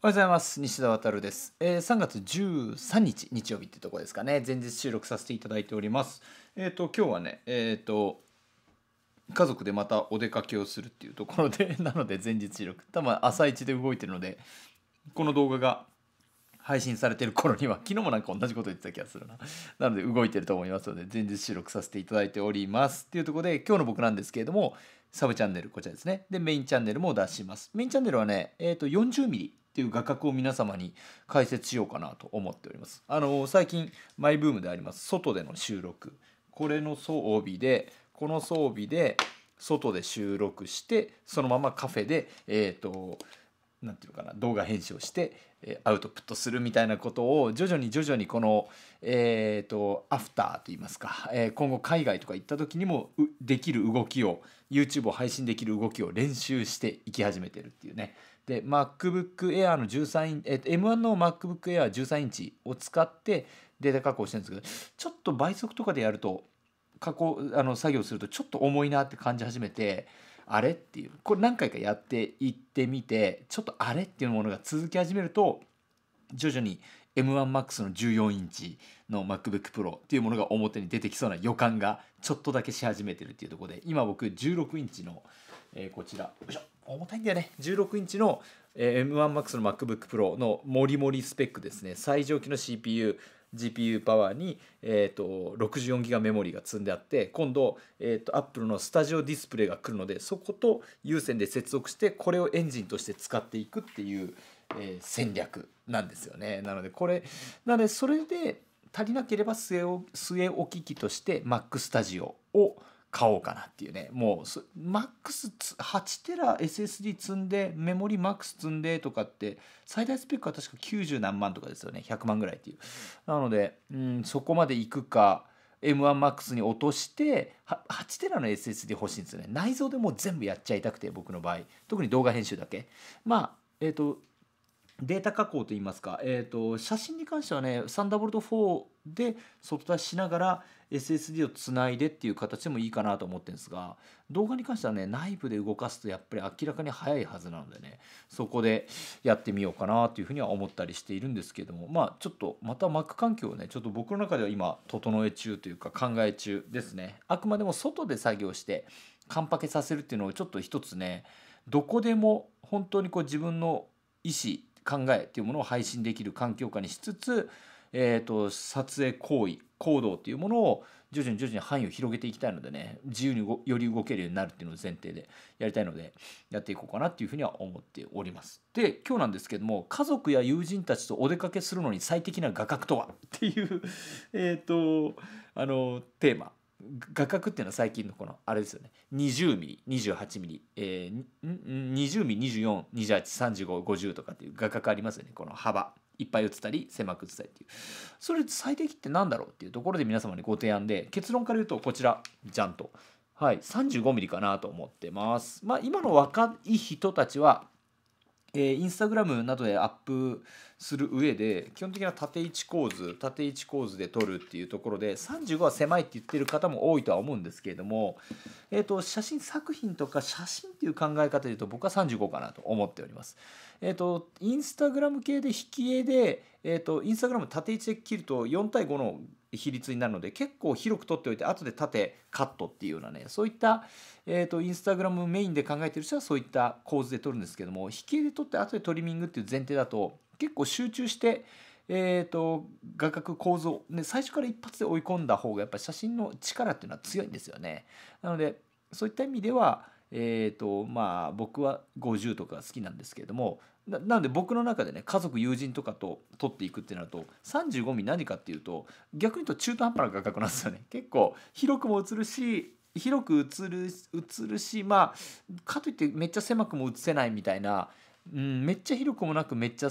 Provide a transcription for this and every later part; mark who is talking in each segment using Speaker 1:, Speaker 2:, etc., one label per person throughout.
Speaker 1: おはようございます。西田渉です、えー、3月13日、日曜日ってとこですかね。前日収録させていただいております。えっ、ー、と、今日はね、えっ、ー、と、家族でまたお出かけをするっていうところで、なので前日収録、多分朝一で動いてるので、この動画が配信されてる頃には、昨日もなんか同じこと言ってた気がするな。なので動いてると思いますので、前日収録させていただいております。っていうところで、今日の僕なんですけれども、サブチャンネル、こちらですね。で、メインチャンネルも出します。メインチャンネルはね、えっ、ー、と、40ミリ。っていう画角を皆様に解説しようかなと思っております。あの最近マイブームであります外での収録これの装備でこの装備で外で収録してそのままカフェでえっ、ー、と何て言うかな動画編集をしてアウトプットするみたいなことを徐々に徐々にこのえっ、ー、とアフターといいますか、えー、今後海外とか行った時にもできる動きを YouTube を配信できる動きを練習していき始めてるっていうねで MacBook Air の13インチ、えっと、M1 の MacBook Air 13インチを使ってデータ加工してるんですけどちょっと倍速とかでやると加工あの作業するとちょっと重いなって感じ始めてあれっていうこれ何回かやっていってみてちょっとあれっていうものが続き始めると徐々に M1MAX の14インチの MacBookPro っていうものが表に出てきそうな予感がちょっとだけし始めてるっていうとこで今僕16インチのえー、こちら重たいんだよね16インチの、えー、M1MAX の MacBookPro のモリモリスペックですね最上級の CPU GPU パワーに、えーと、と 64GB メモリーが積んであって今度、えーと、と Apple のスタジオディスプレイが来るのでそこと有線で接続してこれをエンジンとして使っていくっていう、えー、戦略なんですよねなのでこれなのでそれで足りなければ据え置き機として Mac スタジオを買おうかなっていうねもうマックス8テラ SSD 積んでメモリマックス積んでとかって最大スペックは確か90何万とかですよね100万ぐらいっていうなのでうんそこまでいくか M1MAX に落として8テラの SSD 欲しいんですよね内蔵でもう全部やっちゃいたくて僕の場合特に動画編集だけまあえっ、ー、とデータ加工といいますか、えーと、写真に関してはねサンダーボルト4で外出ししながら SSD をつないでっていう形でもいいかなと思ってるんですが動画に関してはね内部で動かすとやっぱり明らかに早いはずなのでねそこでやってみようかなというふうには思ったりしているんですけれどもまあちょっとまた Mac 環境をねちょっと僕の中では今整え中というか考え中ですねあくまでも外で作業してカンパケさせるっていうのをちょっと一つねどこでも本当にこう自分の意思考えというものを配信できる環境下にしつつ、えーと、撮影行為行動というものを徐々に徐々に範囲を広げていきたいのでね自由により動けるようになるっていうのを前提でやりたいのでやっていこうかなっていうふうには思っております。で今日なんですけども家族や友人たちとお出かけするのに最適な画角とはっていうえっ、とあのテーマ画角っていうのは最近のこのあれですよね 20mm28mm、え 20mm24283550 とかっていう画角ありますよねこの幅いっぱい写ったり狭く写ったりっていうそれ最適って何だろうっていうところで皆様にご提案で結論から言うとこちらじゃんとはい 35mm かなと思ってますまあ今の若い人たちはえー、インスタグラムなどでアップする上で基本的な縦位置構図縦位置構図で撮るっていうところで35は狭いって言ってる方も多いとは思うんですけれども、えーと、写真作品とか写真っていう考え方で言うと僕は35かなと思っております。えっ、ー、とインスタグラム系で引き絵で、えーと、とインスタグラム縦位置で切ると4対5の比率になるので結構広く取っておいて後で縦カットっていうようなねそういった、えーと、インスタグラムメインで考えてる人はそういった構図で撮るんですけども引きで取って後でトリミングっていう前提だと結構集中して、えーと、画角構造、ね、最初から一発で追い込んだ方がやっぱ写真の力っていうのは強いんですよね。なのでそういった意味ではえーとまあ、僕は50とか好きなんですけれどもなので僕の中でね家族友人とかと取っていくってなると35ミリ何かっていうと逆に言うと中途半端な画角なんですよね結構広くも映るし広く映る映るしまあかといってめっちゃ狭くも映せないみたいな、うん、めっちゃ広くもなくめっちゃ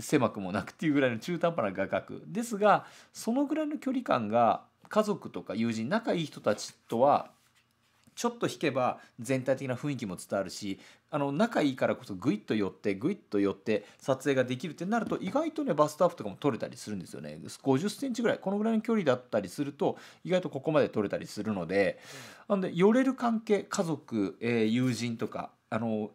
Speaker 1: 狭くもなくっていうぐらいの中途半端な画角ですがそのぐらいの距離感が家族とか友人仲いい人たちとはちょっと弾けば全体的な雰囲気も伝わるしあの仲いいからこそグイッと寄ってグイッと寄って撮影ができるってなると意外とねバストアップとかも撮れたりするんですよね50センチぐらいこのぐらいの距離だったりすると意外とここまで撮れたりするので、うん、なので寄れる関係家族、えー、友人とかあの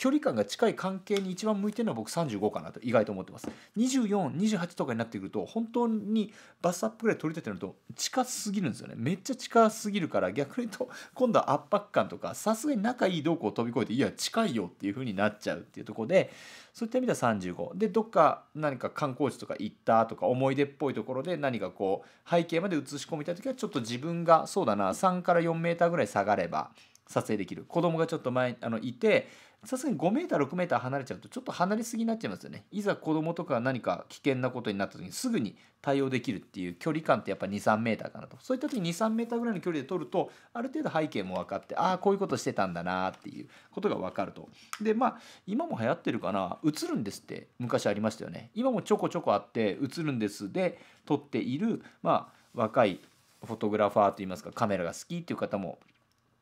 Speaker 1: 距離感が近い関係に一番向いてるのは僕35かなと意外と思ってます2428とかになってくると本当にバスアップぐらい取り立てると近すぎるんですよねめっちゃ近すぎるから逆に言うと今度は圧迫感とかさすがに仲いいどうこう飛び越えていや近いよっていう風になっちゃうっていうとこでそういった意味では35でどっか何か観光地とか行ったとか思い出っぽいところで何かこう背景まで映し込みたい時はちょっと自分がそうだな3から4メーターぐらい下がれば撮影できる子供がちょっと前あのいてさすがに 5m6m 離れちゃうとちょっと離れすぎになっちゃいますよねいざ子供とか何か危険なことになった時にすぐに対応できるっていう距離感ってやっぱ 23m かなとそういった時に 23m ぐらいの距離で撮るとある程度背景も分かってああこういうことしてたんだなっていうことが分かるとでまあ今も流行ってるかな映るんですって昔ありましたよね今もちょこちょこあって映るんですで撮っているまあ若いフォトグラファーといいますかカメラが好きっていう方も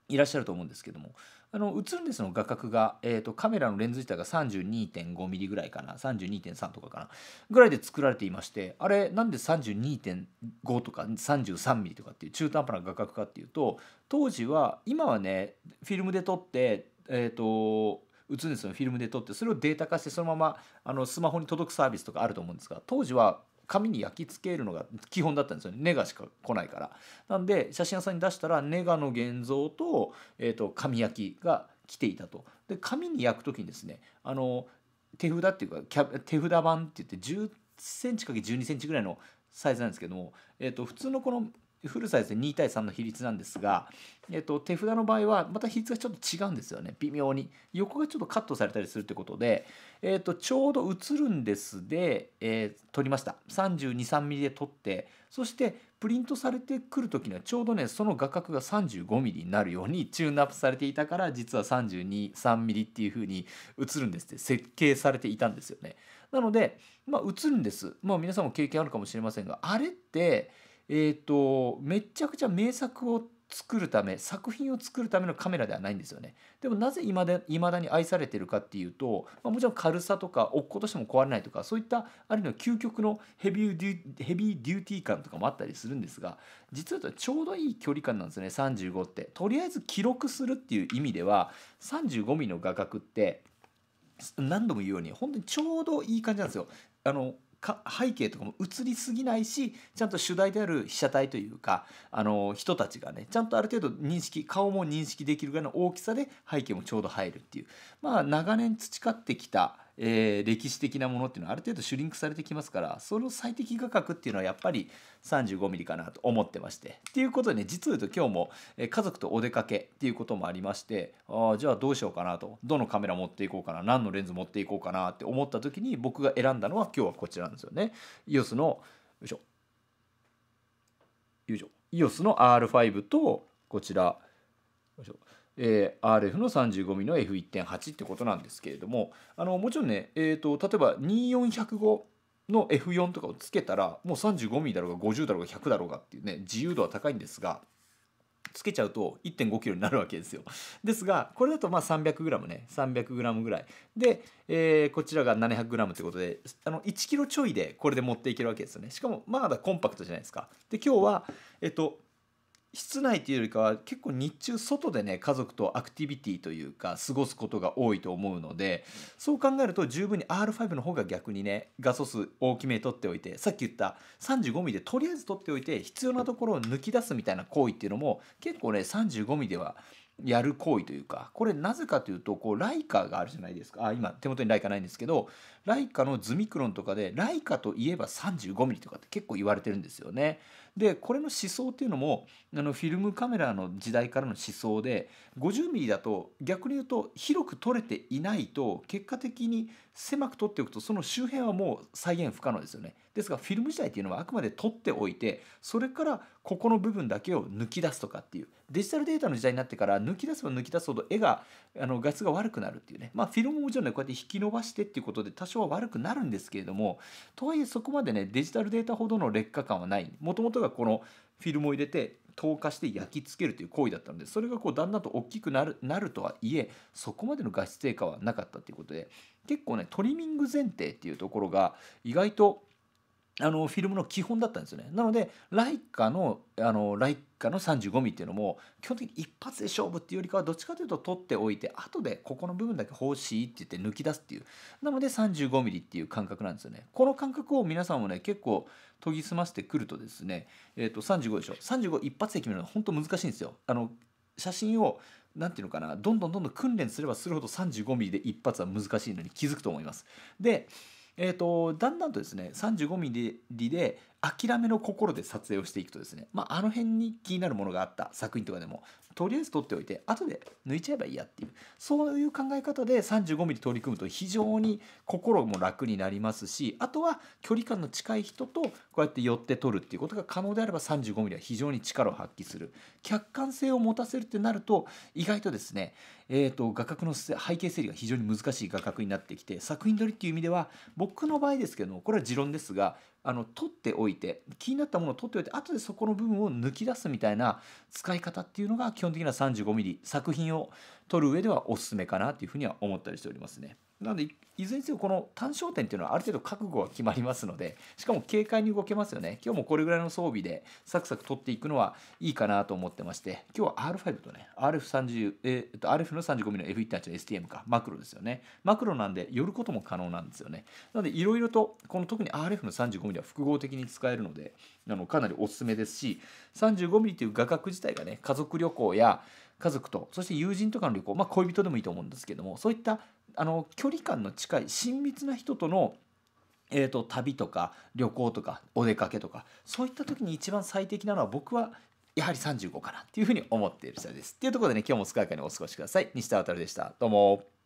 Speaker 1: いらっしゃると思うんですけどもあの映るんですの画角が、えーと、カメラのレンズ自体が 32.5mm ぐらいかな32.3とかかなぐらいで作られていましてあれなんで32.5とか 33mm とかっていう中途半端な画角かっていうと当時は今はねフィルムで撮ってえっ、ー、と映るんですのフィルムで撮ってそれをデータ化してそのままあのスマホに届くサービスとかあると思うんですが当時は紙に焼き付けるのが基本だったんですよねネガしか来ないから。なんで写真屋さんに出したらネガの現像と,、えーと、紙焼きが来ていたと。で紙に焼く時にですねあの手札っていうかキャ手札版って言って10センチ ×12 センチぐらいのサイズなんですけども、えーと普通のこのフルサイズで2対3の比率なんですが、えっと、手札の場合はまた比率がちょっと違うんですよね微妙に横がちょっとカットされたりするってことで、えっと、ちょうど映るんですで、えー、撮りました3 2 3ミリで撮ってそしてプリントされてくる時にはちょうどねその画角が3 5ミリになるようにチューンアップされていたから実は3 2 3ミリっていう風に映るんですって設計されていたんですよねなのでまあ映るんですまあ皆さんも経験あるかもしれませんがあれってえっ、ー、とめちゃくちゃ名作を作るため作品を作るためのカメラではないんですよねでもなぜいまだに愛されてるかっていうと、まあ、もちろん軽さとか落っことしても壊れないとかそういったあるいは究極のヘビーデュヘビーデューティー感とかもあったりするんですが実はちょうどいい距離感なんですね35ってとりあえず記録するっていう意味では 35mm の画角って何度も言うように本当にちょうどいい感じなんですよあのか背景とかも映りすぎないしちゃんと主題である被写体というかあの人たちがねちゃんとある程度認識顔も認識できるぐらいの大きさで背景もちょうど入るっていうまあ長年培ってきたえー、歴史的なものっていうのはある程度シュリンクされてきますからその最適価格っていうのはやっぱり 35mm かなと思ってましてっていうことでね実を言うと今日も家族とお出かけっていうこともありましてあじゃあどうしようかなとどのカメラ持っていこうかな何のレンズ持っていこうかなって思った時に僕が選んだのは今日はこちらなんですよね。EOS のよいしょよいしょ EOS の R5 とこちらよいしょえー、RF の 35mm の F1.8 ってことなんですけれどもあのもちろんね、えーと、例えば2 4 0 5の F4 とかをつけたらもう 35mm だろうが50だろうが100だろうがっていうね自由度は高いんですがつけちゃうと 1.5kg になるわけですよ。ですがこれだとまあ 300g ね 300g ぐらいで、えー、こちらが 700g ってことであの 1kg ちょいでこれで持っていけるわけですよね。しかもまだコンパクトじゃないですか。で今日はえっと室内っていうよりかは結構日中外でね家族とアクティビティというか過ごすことが多いと思うのでそう考えると十分に R5 の方が逆にね画素数大きめに取っておいてさっき言った 35mm でとりあえず取っておいて必要なところを抜き出すみたいな行為っていうのも結構ね 35mm ではやる行為というかこれなぜかというとこうライカがあるじゃないですかあ今手元にライカないんですけどライカのズミクロンとかでライカといえば 35mm とかって結構言われてるんですよね。でこれの思想っていうのもあのフィルムカメラの時代からの思想で 50mm だと逆に言うと広く撮れていないと結果的に狭く撮っておくとその周辺はもう再現不可能ですよね。ですがフィルム自体っていうのはあくまで取っておいてそれからここの部分だけを抜き出すとかっていうデジタルデータの時代になってから抜き出せば抜き出すほど絵があの画質が悪くなるっていうねまあフィルムももちろんねこうやって引き伸ばしてっていうことで多少は悪くなるんですけれどもとはいえそこまでねデジタルデータほどの劣化感はないもともとがこのフィルムを入れて透過して焼き付けるという行為だったのでそれがこうだんだんと大きくなるなるとはいえそこまでの画質低下はなかったということで結構ねトリミング前提っていうところが意外とあのフィルムの基本だったんですよねなのでライカのあのライカの 35mm っていうのも基本的に一発で勝負っていうよりかはどっちかというと取っておいて後でここの部分だけ欲しいって言って抜き出すっていうなので 35mm っていう感覚なんですよねこの感覚を皆さんもね結構研ぎ澄ましてくるとですねえっ、ー、と35でしょ35一発で決めるのは本当難しいんですよあの写真を何ていうのかなどんどんどんどん訓練すればするほど 35mm で一発は難しいのに気づくと思いますでえーと、だんだんとですね 35mm で諦めの心で撮影をしていくとですね、まあ、あの辺に気になるものがあった作品とかでもとりあえず撮っておいて後で抜いちゃえばいいやっていうそういう考え方で 35mm 取り組むと非常に心も楽になりますしあとは距離感の近い人とこうやって寄って取るっていうことが可能であれば 35mm は非常に力を発揮する客観性を持たせるってなると意外とですね、えーと、画角の背景整理が非常に難しい画角になってきて作品撮りっていう意味では僕の場合ですけどもこれは持論ですがあの取っておいて気になったものを取っておいて後でそこの部分を抜き出すみたいな使い方っていうのが基本的な 35mm 作品を撮る上ではおすすめかなというふうには思ったりしておりますね。なのでいずれにせよこの単焦点っていうのはある程度覚悟が決まりますのでしかも軽快に動けますよね今日もこれぐらいの装備でサクサク取っていくのはいいかなと思ってまして今日は R5 とね RF30、えっと RF の 35mm の F1.8 の STM かマクロですよねマクロなんで寄ることも可能なんですよねなのでいろいろとこの特に RF の 35mm は複合的に使えるのであのかなりおすすめですし 35mm という画角自体がね家族旅行や家族とそして友人とかの旅行、まあ、恋人でもいいと思うんですけどもそういったあの距離感の近い親密な人とのえーと、旅とか旅行とかお出かけとかそういった時に一番最適なのは僕はやはり35かなっていうふうに思っている人です。っていうところでね今日も健やかにお過ごしください。西田渡でした。どうも。